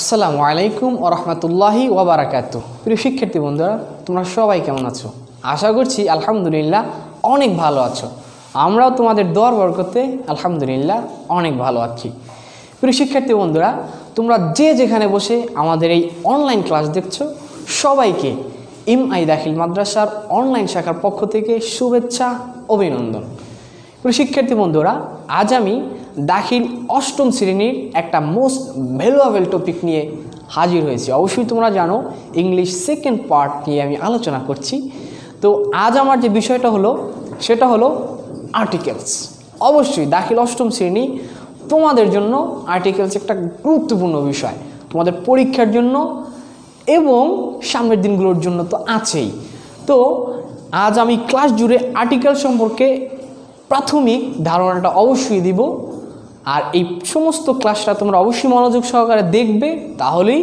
আসসালামু আলাইকুম ওরহমতুল্লাহি ওবরাকাত প্রিয় শিক্ষার্থী বন্ধুরা তোমরা সবাই কেমন আছো আশা করছি আলহামদুলিল্লাহ অনেক ভালো আছো আমরাও তোমাদের দর বরকতে আলহামদুলিল্লাহ অনেক ভালো আছি প্রিয় শিক্ষার্থী বন্ধুরা তোমরা যে যেখানে বসে আমাদের এই অনলাইন ক্লাস দেখছো সবাইকে এম আই দাখিল মাদ্রাসার অনলাইন শাখার পক্ষ থেকে শুভেচ্ছা অভিনন্দন প্রিয় শিক্ষার্থী বন্ধুরা আজ আমি দাখিল অষ্টম শ্রেণীর একটা মোস্ট ভ্যালুয়েবল টপিক নিয়ে হাজির হয়েছি অবশ্যই তোমরা জানো ইংলিশ সেকেন্ড পার্ট নিয়ে আমি আলোচনা করছি তো আজ আমার যে বিষয়টা হলো সেটা হলো আর্টিকেলস অবশ্যই দাখিল অষ্টম শ্রেণী তোমাদের জন্য আর্টিকেলস একটা গুরুত্বপূর্ণ বিষয় তোমাদের পরীক্ষার জন্য এবং সামনের দিনগুলোর জন্য তো আছেই তো আজ আমি ক্লাস জুড়ে আর্টিকেল সম্পর্কে প্রাথমিক ধারণাটা অবশ্যই দিব আর এই সমস্ত ক্লাসটা তোমরা অবশ্যই মনোযোগ সহকারে দেখবে তাহলেই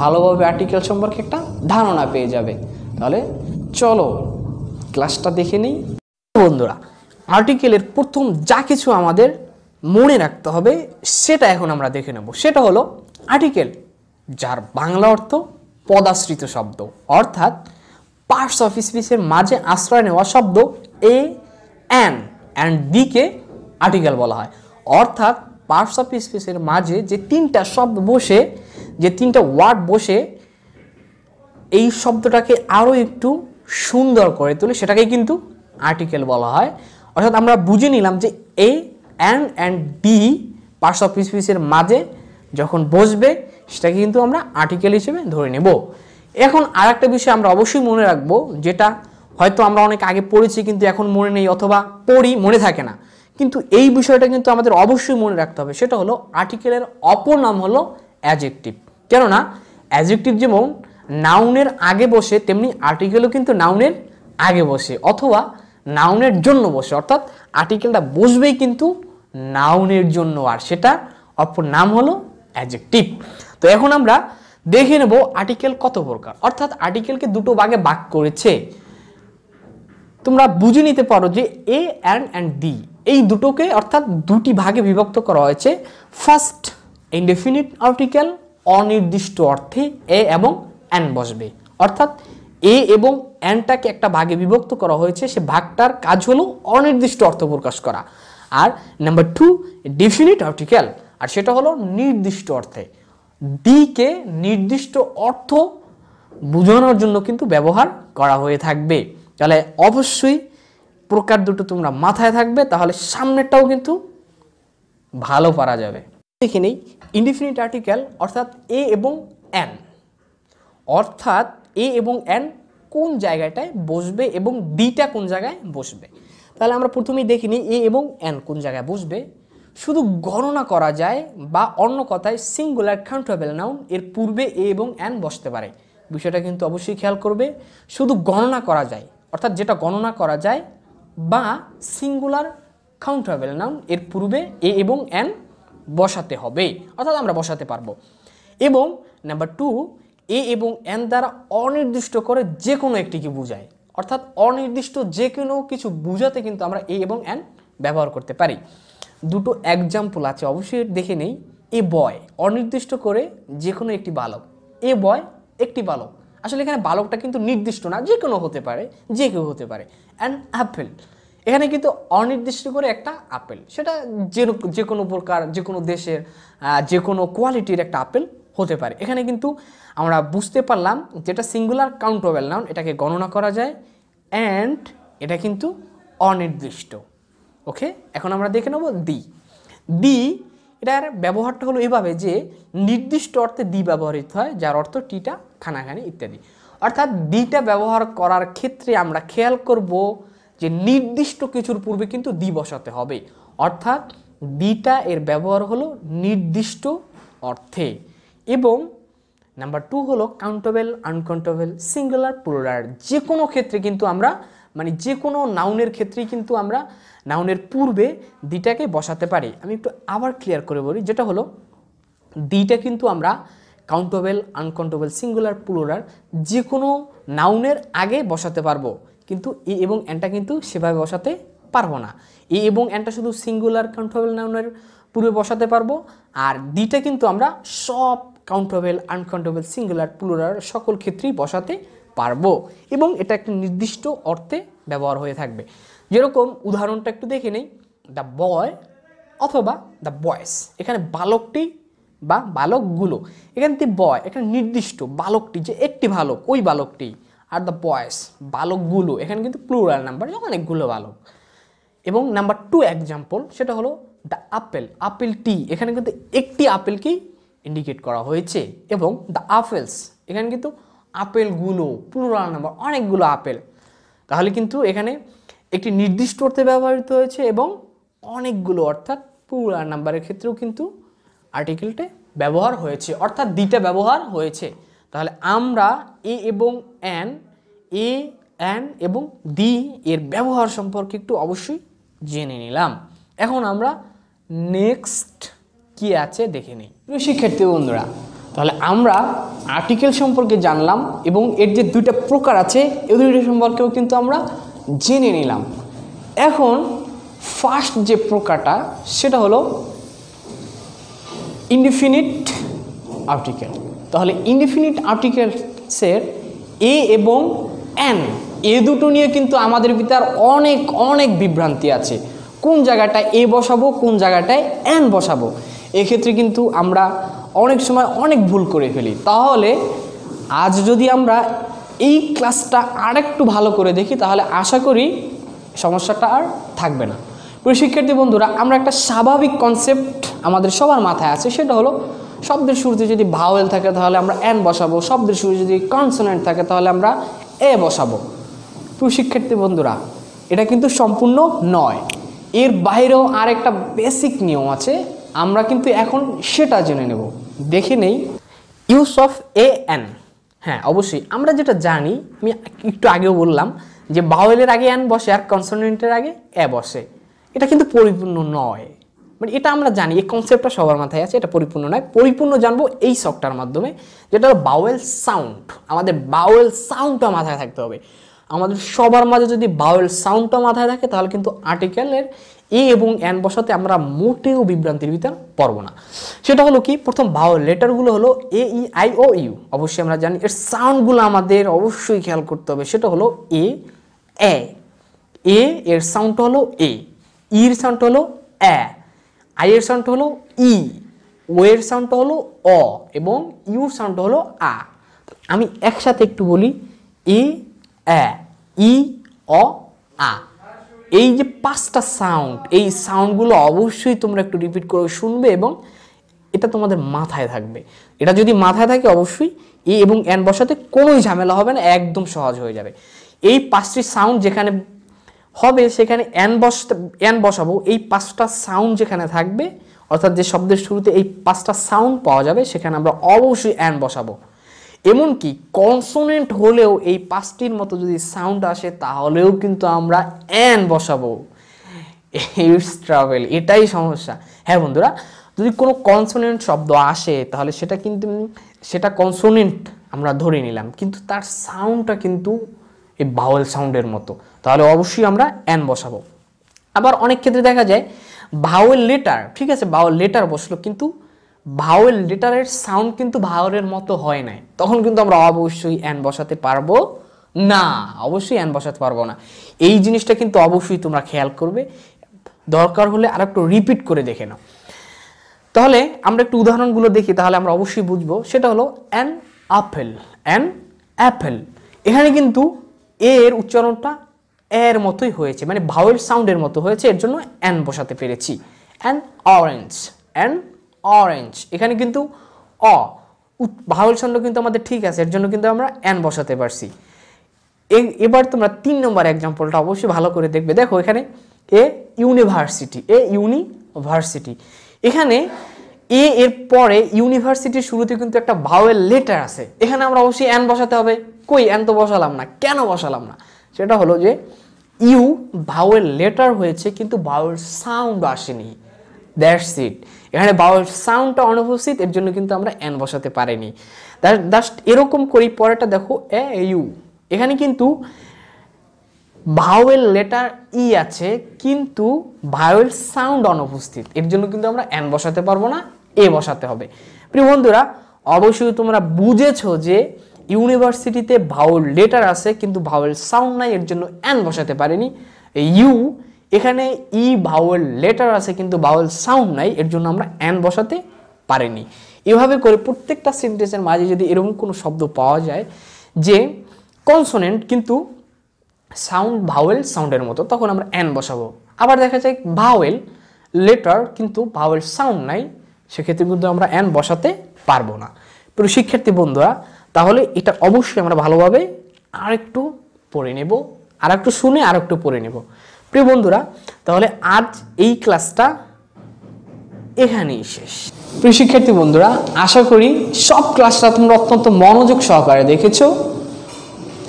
ভালোভাবে আর্টিকেল সম্পর্কে একটা ধারণা পেয়ে যাবে তাহলে চলো ক্লাসটা দেখে নিই বন্ধুরা আর্টিকেলের প্রথম যা কিছু আমাদের মনে রাখতে হবে সেটা এখন আমরা দেখে নেব সেটা হলো আর্টিকেল যার বাংলা অর্থ পদাশ্রিত শব্দ অর্থাৎ পার্টস অফ স্পিচের মাঝে আশ্রয় নেওয়া শব্দ এ অ্যান অ্যান্ড দিকে আর্টিকেল বলা হয় অর্থাৎ পার্টস অফ স্পিচের মাঝে যে তিনটা শব্দ বসে যে তিনটা ওয়ার্ড বসে এই শব্দটাকে আরও একটু সুন্দর করে তুলে সেটাকে কিন্তু আর্টিকেল বলা হয় অর্থাৎ আমরা বুঝে নিলাম যে a and and B parts of স্পিচের মাঝে যখন বসবে সেটাকে কিন্তু আমরা আর্টিকেল হিসেবে ধরে নেব এখন আর একটা বিষয় আমরা অবশ্যই মনে রাখবো যেটা হয়তো আমরা অনেক আগে পড়েছি কিন্তু এখন মনে নেই অথবা পড়ি মনে থাকে না কিন্তু এই বিষয়টা কিন্তু আমাদের অবশ্যই মনে রাখতে হবে সেটা হলো আর্টিকেলের অপর নাম হলো অ্যাজেকটিভ কেননা অ্যাজেকটিভ যেমন নাউনের আগে বসে তেমনি আর্টিকেলও কিন্তু নাউনের আগে বসে অথবা নাউনের জন্য বসে অর্থাৎ আর্টিকেলটা বসবেই কিন্তু নাউনের জন্য আর সেটা অপর নাম হলো অ্যাজেকটিভ তো এখন আমরা দেখে নেব আর্টিকেল কত প্রকার অর্থাৎ আর্টিকেলকে দুটো ভাগে ভাগ করেছে তোমরা বুঝে নিতে পারো যে এ অ্যান্ড অ্যান্ড দি এই দুটোকে অর্থাৎ দুটি ভাগে বিভক্ত করা হয়েছে ফার্স্ট ইনডেফিনিট আর্টিকেল অনির্দিষ্ট অর্থে এ এবং অ্যান বসবে অর্থাৎ এ এবং অ্যানটাকে একটা ভাগে বিভক্ত করা হয়েছে সে ভাগটার কাজ হলো অনির্দিষ্ট অর্থ প্রকাশ করা আর নাম্বার টু ডেফিনিট আর্টিকেল আর সেটা হলো নির্দিষ্ট অর্থে দিকে নির্দিষ্ট অর্থ বোঝানোর জন্য কিন্তু ব্যবহার করা হয়ে থাকবে তাহলে অবশ্যই প্রকার দুটো তোমরা মাথায় থাকবে তাহলে সামনেরটাও কিন্তু ভালো পারা যাবে দেখে নেই ইনডিফিনিট আর্টিকেল অর্থাৎ এ এবং অ্যান অর্থাৎ এ এবং অ্যান কোন জায়গাটায় বসবে এবং ডিটা কোন জায়গায় বসবে তাহলে আমরা প্রথমেই দেখিনি এ এবং অ্যান কোন জায়গায় বসবে শুধু গণনা করা যায় বা অন্য কথায় সিঙ্গুলার কাউন্টেবল নাউন এর পূর্বে এ এবং অ্যান বসতে পারে বিষয়টা কিন্তু অবশ্যই খেয়াল করবে শুধু গণনা করা যায় অর্থাৎ যেটা গণনা করা যায় বা সিঙ্গুলার কাউন্টারভেল নাউন এর পূর্বে এ এবং অ্যান বসাতে হবে অর্থাৎ আমরা বসাতে পারবো এবং নাম্বার টু এ এবং এন দ্বারা অনির্দিষ্ট করে যে কোনো একটিকে বোঝায় অর্থাৎ অনির্দিষ্ট যে কোনো কিছু বুঝাতে কিন্তু আমরা এ এবং অ্যান ব্যবহার করতে পারি দুটো এক্সাম্পল আছে অবশ্যই দেখে নেই এ বয় অনির্দিষ্ট করে যে কোনো একটি বালক এ বয় একটি বালক আসলে এখানে বালকটা কিন্তু নির্দিষ্ট না যে কোনো হতে পারে যে কেউ হতে পারে অ্যান্ড অ্যাপেল এখানে কিন্তু অনির্দিষ্ট করে একটা আপেল সেটা যে যে কোনো প্রকার যে কোনো দেশের যে কোনো কোয়ালিটির একটা আপেল হতে পারে এখানে কিন্তু আমরা বুঝতে পারলাম যেটা সিঙ্গুলার কাউন্টেবল নাউন এটাকে গণনা করা যায় অ্যান্ড এটা কিন্তু অনির্দিষ্ট ওকে এখন আমরা দেখে নেব দি দি এটার ব্যবহারটা হলো এভাবে যে নির্দিষ্ট অর্থে দি ব্যবহৃত হয় যার অর্থ টিটা খানাখানি ইত্যাদি অর্থাৎ দিটা ব্যবহার করার ক্ষেত্রে আমরা খেয়াল করব যে নির্দিষ্ট কিছুর পূর্বে কিন্তু দি বসাতে হবে অর্থাৎ দিটা এর ব্যবহার হলো নির্দিষ্ট অর্থে এবং নাম্বার টু হলো কাউন্টেবল আনকাউন্টেবল সিঙ্গুলার প্লুরাল যে কোনো ক্ষেত্রে কিন্তু আমরা মানে যে কোনো নাউনের ক্ষেত্রেই কিন্তু আমরা নাউনের পূর্বে দিটাকে বসাতে পারি আমি একটু আবার ক্লিয়ার করে বলি যেটা হলো দিটা কিন্তু আমরা কাউন্টেবল আনকাউন্টেবল সিঙ্গুলার প্লুরাল যে কোনো নাউনের আগে বসাতে পারবো কিন্তু এ এবং এনটা কিন্তু সেভাবে বসাতে পারবো না এ এবং এনটা শুধু সিঙ্গুলার কাউন্টেবল নাউনের পূর্বে বসাতে পারবো আর দিটা কিন্তু আমরা সব কাউন্টেবল আনকাউন্টেবল সিঙ্গুলার প্লুরাল সকল ক্ষেত্রেই বসাতে পারবো এবং এটা একটা নির্দিষ্ট অর্থে ব্যবহার হয়ে থাকবে যেরকম উদাহরণটা একটু দেখে নেই দ্য বয় অথবা দ্য বয়েস এখানে বালকটি বা বালকগুলো এখানে তে বয় একটা নির্দিষ্ট বালকটি যে একটি বালক ওই বালকটি আর দ্য বয়েস বালকগুলো এখানে কিন্তু প্লুরাল নাম্বার অনেকগুলো বালক এবং নাম্বার টু এক্সাম্পল সেটা হলো দ্য আপেল আপেল টি এখানে কিন্তু একটি আপেলকেই ইন্ডিকেট করা হয়েছে এবং দ্য আপেলস এখানে কিন্তু আপেলগুলো পুরোনো নাম্বার অনেকগুলো আপেল তাহলে কিন্তু এখানে একটি নির্দিষ্ট অর্থে ব্যবহৃত হয়েছে এবং অনেকগুলো অর্থাৎ পুরোনো নাম্বারের ক্ষেত্রেও কিন্তু আর্টিকেলটি ব্যবহার হয়েছে অর্থাৎ দিটা ব্যবহার হয়েছে তাহলে আমরা এ এবং অ্যান এ অ্যান এবং দি এর ব্যবহার সম্পর্কে একটু অবশ্যই জেনে নিলাম এখন আমরা নেক্সট কি আছে দেখে নিই শিক্ষার্থী বন্ধুরা তাহলে আমরা আর্টিকেল সম্পর্কে জানলাম এবং এর যে দুইটা প্রকার আছে এই দুইটা সম্পর্কেও কিন্তু আমরা জেনে নিলাম এখন ফার্স্ট যে প্রকারটা সেটা হলো ইনডিফিনিট আর্টিকেল তাহলে ইনডিফিনিট আর্টিকেলসের এ এবং এন এ দুটো নিয়ে কিন্তু আমাদের ভিতর অনেক অনেক বিভ্রান্তি আছে কোন জায়গাটায় এ বসাবো কোন জায়গাটায় এন বসাবো এক্ষেত্রে কিন্তু আমরা অনেক সময় অনেক ভুল করে ফেলি তাহলে আজ যদি আমরা এই ক্লাসটা আরেকটু ভালো করে দেখি তাহলে আশা করি সমস্যাটা আর থাকবে না প্রিয় শিক্ষার্থী বন্ধুরা আমরা একটা স্বাভাবিক কনসেপ্ট আমাদের সবার মাথায় আছে সেটা হলো শব্দের শুরুতে যদি ভাওয়েল থাকে তাহলে আমরা অ্যান বসাবো শব্দের শুরু যদি কনসোনেন্ট থাকে তাহলে আমরা এ বসাবো প্রিয় শিক্ষার্থী বন্ধুরা এটা কিন্তু সম্পূর্ণ নয় এর বাইরেও আর একটা বেসিক নিয়ম আছে আমরা কিন্তু এখন সেটা জেনে নেব দেখে নেই ইউস অফ এ এন হ্যাঁ অবশ্যই আমরা যেটা জানি আমি একটু আগেও বললাম যে বাউলের আগে অ্যান বসে আর কনসনেন্টের আগে এ বসে এটা কিন্তু পরিপূর্ণ নয় মানে এটা আমরা জানি এই কনসেপ্টটা সবার মাথায় আছে এটা পরিপূর্ণ নয় পরিপূর্ণ জানবো এই শখটার মাধ্যমে যেটা বাউয়েল সাউন্ড আমাদের বাউয়েল সাউন্ডটা মাথায় থাকতে হবে আমাদের সবার মাঝে যদি বাউল সাউন্ডটা মাথায় থাকে তাহলে কিন্তু আর্টিকেলের এ এবং অ্যান বসাতে আমরা মোটেও বিভ্রান্তির ভিতর পড়ব না সেটা হলো কি প্রথম বাউল লেটারগুলো হলো এ ই আই ও ইউ অবশ্যই আমরা জানি এর সাউন্ডগুলো আমাদের অবশ্যই খেয়াল করতে হবে সেটা হলো এ এ এ এর সাউন্ড হলো এ ইর সাউন্ড হলো অ্যা আই এর সাউন্ড হলো ই e। ও এর সাউন্ড হলো অ এবং ইউর সাউন্ড হলো আ আমি একসাথে একটু বলি এ অ্যা ই অ আ এই যে পাঁচটা সাউন্ড এই সাউন্ডগুলো অবশ্যই তোমরা একটু রিপিট করে শুনবে এবং এটা তোমাদের মাথায় থাকবে এটা যদি মাথায় থাকে অবশ্যই এ এবং অ্যান বসাতে কোনোই ঝামেলা হবে না একদম সহজ হয়ে যাবে এই পাঁচটি সাউন্ড যেখানে হবে সেখানে অ্যান বসতে অ্যান বসাবো এই পাঁচটা সাউন্ড যেখানে থাকবে অর্থাৎ যে শব্দের শুরুতে এই পাঁচটা সাউন্ড পাওয়া যাবে সেখানে আমরা অবশ্যই অ্যান বসাবো এমনকি কনসোনেন্ট হলেও এই পাঁচটির মতো যদি সাউন্ড আসে তাহলেও কিন্তু আমরা অ্যান বসাবো ইটস ট্রাভেল এটাই সমস্যা হ্যাঁ বন্ধুরা যদি কোনো কনসোনেন্ট শব্দ আসে তাহলে সেটা কিন্তু সেটা কনসোনেন্ট আমরা ধরে নিলাম কিন্তু তার সাউন্ডটা কিন্তু এই বাউল সাউন্ডের মতো তাহলে অবশ্যই আমরা অ্যান বসাবো আবার অনেক ক্ষেত্রে দেখা যায় বাউল লেটার ঠিক আছে বাউল লেটার বসলো কিন্তু ভাওয়েল লেটারের সাউন্ড কিন্তু ভাওয়েলের মতো হয় নাই তখন কিন্তু আমরা অবশ্যই অ্যান বসাতে পারবো না অবশ্যই অ্যান বসাতে পারবো না এই জিনিসটা কিন্তু অবশ্যই তোমরা খেয়াল করবে দরকার হলে আর একটু রিপিট করে দেখে নাও তাহলে আমরা একটু উদাহরণগুলো দেখি তাহলে আমরা অবশ্যই বুঝবো সেটা হলো অ্যান আপেল অ্যান অ্যাপেল এখানে কিন্তু এর উচ্চারণটা এর মতোই হয়েছে মানে ভাওয়েল সাউন্ডের মতো হয়েছে এর জন্য অ্যান বসাতে পেরেছি অ্যান অরেঞ্জ অ্যান্ড অরেঞ্জ এখানে কিন্তু অ বাহুল ছন্দ কিন্তু আমাদের ঠিক আছে এর জন্য কিন্তু আমরা অ্যান বসাতে পারছি এবার তোমরা তিন নম্বর এক্সাম্পলটা অবশ্যই ভালো করে দেখবে দেখো এখানে এ ইউনিভার্সিটি এ ইউনিভার্সিটি এখানে এ এর পরে ইউনিভার্সিটির শুরুতে কিন্তু একটা ভাওয়েল লেটার আছে এখানে আমরা অবশ্যই অ্যান বসাতে হবে কই অ্যান তো বসালাম না কেন বসালাম না সেটা হলো যে ইউ ভাওয়েল লেটার হয়েছে কিন্তু ভাওয়েল সাউন্ড আসেনি দ্যাটস ইট এখানে বাউল সাউন্ডটা অনুপস্থিত এর জন্য কিন্তু আমরা অ্যান বসাতে পারিনি জাস্ট এরকম করি পরেটা দেখো এ ইউ এখানে কিন্তু ভাওয়েল লেটার ই আছে কিন্তু ভাওয়েল সাউন্ড অনুপস্থিত এর জন্য কিন্তু আমরা অ্যান বসাতে পারবো না এ বসাতে হবে প্রিয় বন্ধুরা অবশ্যই তোমরা বুঝেছো যে ইউনিভার্সিটিতে ভাওয়েল লেটার আছে কিন্তু ভাওয়েল সাউন্ড নাই এর জন্য অ্যান বসাতে পারেনি ইউ এখানে ই ভাওয়েল লেটার আছে কিন্তু ভাওয়েল সাউন্ড নাই এর জন্য আমরা অ্যান বসাতে পারিনি এভাবে করে প্রত্যেকটা সেন্টেন্সের মাঝে যদি এরকম কোনো শব্দ পাওয়া যায় যে কনসোনেন্ট কিন্তু সাউন্ড ভাওয়েল সাউন্ডের মতো তখন আমরা অ্যান বসাবো আবার দেখা যায় ভাওয়েল লেটার কিন্তু ভাওয়েল সাউন্ড নাই সেক্ষেত্রে কিন্তু আমরা অ্যান বসাতে পারবো না পুরো শিক্ষার্থী বন্ধুরা তাহলে এটা অবশ্যই আমরা ভালোভাবে আরেকটু পড়ে নেব আর একটু শুনে আর একটু পড়ে নেব প্রিয় বন্ধুরা তাহলে আজ এই ক্লাসটা এখানেই শেষ প্রিয় শিক্ষার্থী বন্ধুরা আশা করি সব ক্লাসটা তোমরা অত্যন্ত মনোযোগ সহকারে দেখেছো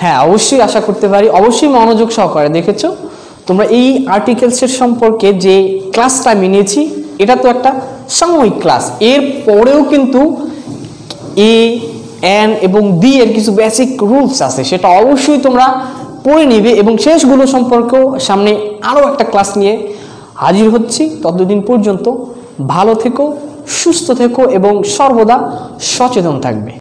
হ্যাঁ অবশ্যই আশা করতে পারি অবশ্যই মনোযোগ সহকারে দেখেছো তোমরা এই আর্টিকেলসের সম্পর্কে যে ক্লাসটা আমি নিয়েছি এটা তো একটা সাময়িক ক্লাস এর পরেও কিন্তু এ অ্যান এবং ডি এর কিছু বেসিক রুলস আছে সেটা অবশ্যই তোমরা পড়ে নিবে এবং শেষগুলো সম্পর্কেও সামনে আরও একটা ক্লাস নিয়ে হাজির হচ্ছি ততদিন পর্যন্ত ভালো থেকো সুস্থ থেকো এবং সর্বদা সচেতন থাকবে